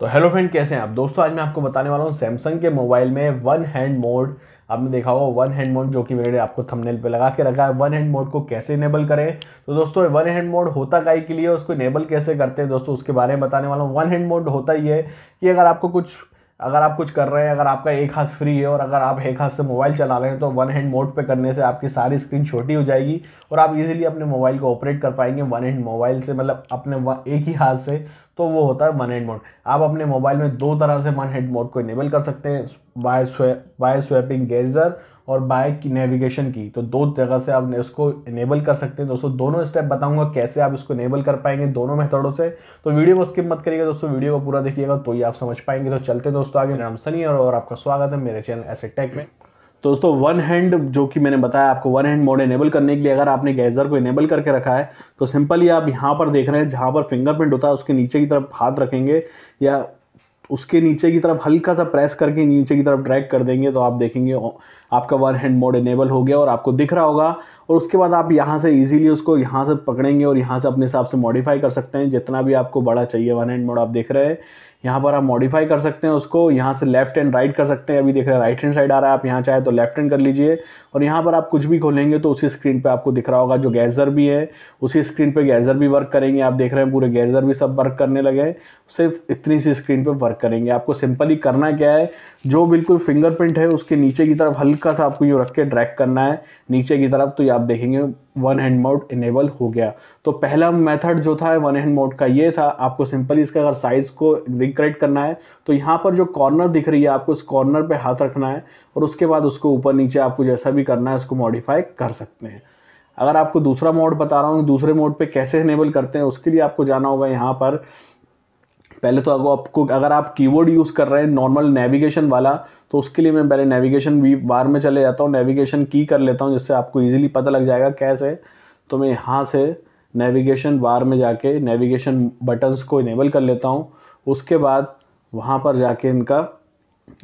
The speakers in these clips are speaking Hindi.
तो हेलो फ्रेंड कैसे हैं आप दोस्तों आज मैं आपको बताने वाला हूँ सैमसंग के मोबाइल में वन हैंड मोड आपने देखा होगा वन हैंड मोड जो कि मैंने आपको थंबनेल पे लगा के रखा है वन हैंड मोड को कैसे इनेबल करें तो दोस्तों वन हैंड मोड होता का के लिए उसको इनेबल कैसे करते हैं दोस्तों उसके बारे में बताने वाला हूँ वन हैंड मोड होता ही है कि अगर आपको कुछ अगर आप कुछ कर रहे हैं अगर आपका एक हाथ फ्री है और अगर आप एक हाथ से मोबाइल चला रहे हैं तो वन हैंड मोड पे करने से आपकी सारी स्क्रीन छोटी हो जाएगी और आप इजीली अपने मोबाइल को ऑपरेट कर पाएंगे वन हैंड मोबाइल से मतलब अपने एक ही हाथ से तो वो होता है वन हैंड मोड आप अपने मोबाइल में दो तरह से वन हैंड मोड को इनेबल कर सकते हैं बाय स्वे बाय स्वैपिंग गेजर और बाय की नेविगेशन की तो दो जगह से आप उसको इनेबल कर सकते हैं दोस्तों दोनों स्टेप बताऊंगा कैसे आप इसको इनेबल कर पाएंगे दोनों मेथडों से तो वीडियो को स्किप मत करिएगा दोस्तों वीडियो को पूरा देखिएगा तो ही आप समझ पाएंगे तो चलते हैं दोस्तों आगे नाम सनी और आपका स्वागत है मेरे चैनल एसे टेक में तो दोस्तों वन हैंड जो कि मैंने बताया आपको वन हैंड मोड इनेबल करने के लिए अगर आपने गैजर को इनेबल करके रखा है तो सिंपली आप यहाँ पर देख रहे हैं जहाँ पर फिंगरप्रिंट होता है उसके नीचे की तरफ हाथ रखेंगे या उसके नीचे की तरफ हल्का सा प्रेस करके नीचे की तरफ ड्रैग कर देंगे तो आप देखेंगे आपका वन हैंड मोड इनेबल हो गया और आपको दिख रहा होगा और उसके बाद आप यहाँ से ईजिली उसको यहाँ से पकड़ेंगे और यहाँ से अपने हिसाब से मॉडिफाई कर सकते हैं जितना भी आपको बड़ा चाहिए वन हैंड मोड आप देख रहे हैं यहाँ पर आप मॉडिफाई कर सकते हैं उसको यहाँ से लेफ्ट एंड राइट कर सकते हैं अभी देख रहे हैं राइट हैंड साइड आ रहा है आप यहाँ चाहे तो लेफ्ट हैंड कर लीजिए और यहाँ पर आप कुछ भी खोलेंगे तो उसी स्क्रीन पे आपको दिख रहा होगा जो गैजर भी है उसी स्क्रीन पे गैजर भी वर्क करेंगे आप देख रहे हैं पूरे गैजर भी सब वर्क करने लगे सिर्फ इतनी सी स्क्रीन पर वर्क करेंगे आपको सिंपली करना क्या है जो बिल्कुल फिंगरप्रिंट है उसके नीचे की तरफ हल्का सा आपको यूँ रख के ड्रैक करना है नीचे की तरफ तो आप देखेंगे वन हैंड मोड इनेबल हो गया तो पहला मेथड जो था वन हैंड मोड का ये था आपको सिंपली इसका अगर साइज़ को रिक्रेट करना है तो यहाँ पर जो कॉर्नर दिख रही है आपको इस कॉर्नर पे हाथ रखना है और उसके बाद उसको ऊपर नीचे आपको जैसा भी करना है उसको मॉडिफाई कर सकते हैं अगर आपको दूसरा मोड बता रहा हूँ दूसरे मोड पर कैसे इनेबल करते हैं उसके लिए आपको जाना होगा यहाँ पर पहले तो अगर आपको अगर आप कीबोर्ड यूज़ कर रहे हैं नॉर्मल नेविगेशन वाला तो उसके लिए मैं पहले नेविगेशन वी बार में चले जाता हूँ नेविगेशन की कर लेता हूँ जिससे आपको ईजिली पता लग जाएगा कैसे तो मैं यहाँ से नेविगेशन बार में जाके नेविगेशन बटन्स को इनेबल कर लेता हूँ उसके बाद वहाँ पर जाके इनका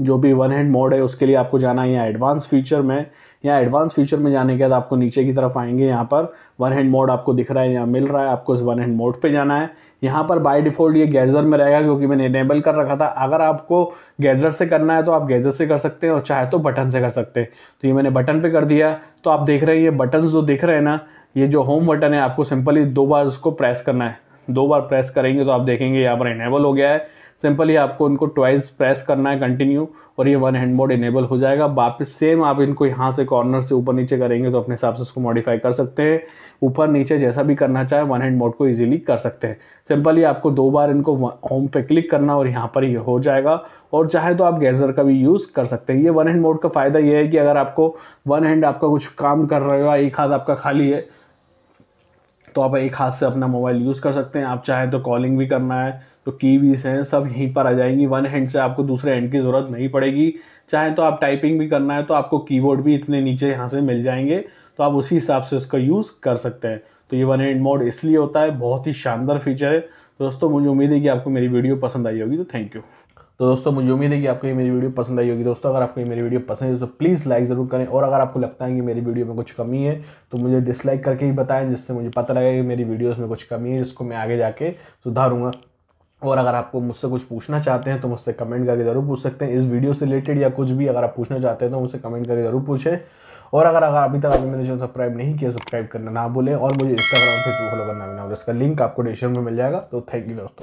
जो भी वन हैंड मोड है उसके लिए आपको जाना है यहाँ एडवांस फीचर में यहाँ एडवांस फीचर में जाने के बाद आपको नीचे की तरफ आएंगे यहाँ पर वन हैंड मोड आपको दिख रहा है यहाँ मिल रहा है आपको इस वन हैंड मोड पे जाना है यहाँ पर बाय डिफ़ॉल्ट ये गैजर में रहेगा क्योंकि मैंने इनेबल कर रखा था अगर आपको गैजर से करना है तो आप गैजर से कर सकते हैं और चाहे तो बटन से कर सकते हैं तो ये मैंने बटन पर कर दिया तो आप देख रहे हैं ये बटन जो दिख रहे हैं ना ये जो होम बटन है आपको सिंपली दो बार उसको प्रेस करना है दो बार प्रेस करेंगे तो आप देखेंगे यहाँ पर इनेबल हो गया है सिंपली आपको इनको ट्वाइस प्रेस करना है कंटिन्यू और ये वन हैंड मोड इनेबल हो जाएगा वापस सेम आप इनको यहाँ से कॉर्नर से ऊपर नीचे करेंगे तो अपने हिसाब से उसको मॉडिफाई कर सकते हैं ऊपर नीचे जैसा भी करना चाहे वन हैंड मोड को ईजिली कर सकते हैं सिंपली आपको दो बार इनको होम पे क्लिक करना और यहाँ पर ये हो जाएगा और चाहे तो आप गैजर का भी यूज़ कर सकते हैं ये वन हैंड मोड का फ़ायदा ये है कि अगर आपको वन हैंड आपका कुछ काम कर रहे हो एक हाथ आपका खाली है तो आप एक हाथ से अपना मोबाइल यूज़ कर सकते हैं आप चाहें तो कॉलिंग भी करना है तो की वीज हैं सब यहीं पर आ जाएंगी वन हैंड से आपको दूसरे हैंड की ज़रूरत नहीं पड़ेगी चाहें तो आप टाइपिंग भी करना है तो आपको कीबोर्ड भी इतने नीचे यहाँ से मिल जाएंगे तो आप उसी हिसाब से उसका यूज़ कर सकते हैं तो ये वन हैंड मोड इसलिए होता है बहुत ही शानदार फीचर है तो दोस्तों मुझे उम्मीद है कि आपको मेरी वीडियो पसंद आई होगी तो थैंक यू तो दोस्तों मुझे उम्मीद है कि आपको ये मेरी वीडियो पसंद आई होगी दोस्तों अगर आपको ये मेरी वीडियो पसंद है तो प्लीज़ लाइक ज़रूर करें और अगर आपको लगता है कि मेरी वीडियो में कुछ कमी है तो मुझे डिसलाइक करके ही बताएं जिससे मुझे पता लगे कि मेरी वीडियोज़ में कुछ कमी है जिसको मैं आगे जाके सुधारूंगा और अगर आपको मुझसे कुछ पूछना चाहते हैं तो मुझसे कमेंट करके ज़रूर पूछ सकते हैं इस वीडियो से रिलेटेड या कुछ भी अगर आप पूछना चाहते हैं तो मुझसे कमेंट करके ज़रूर पूछें और अगर अगर अभी तक आपने मेरे चैनल सब्सक्राइब नहीं किया सब्सक्राइब करना ना भूलें और मुझे इंस्टाग्राम फेसबुक फॉलो करना भी ना जिसका लिंक आपको डिस्क्रिप्शन में मिल जाएगा तो थैंक यू दोस्तों